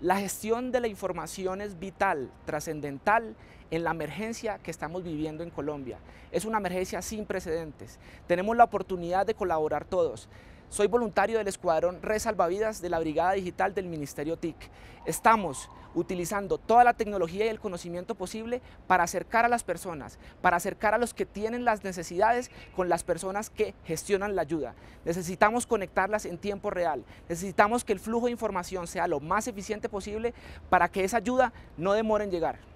La gestión de la información es vital, trascendental en la emergencia que estamos viviendo en Colombia. Es una emergencia sin precedentes. Tenemos la oportunidad de colaborar todos. Soy voluntario del Escuadrón Red Salvavidas de la Brigada Digital del Ministerio TIC. Estamos utilizando toda la tecnología y el conocimiento posible para acercar a las personas, para acercar a los que tienen las necesidades con las personas que gestionan la ayuda. Necesitamos conectarlas en tiempo real, necesitamos que el flujo de información sea lo más eficiente posible para que esa ayuda no demore en llegar.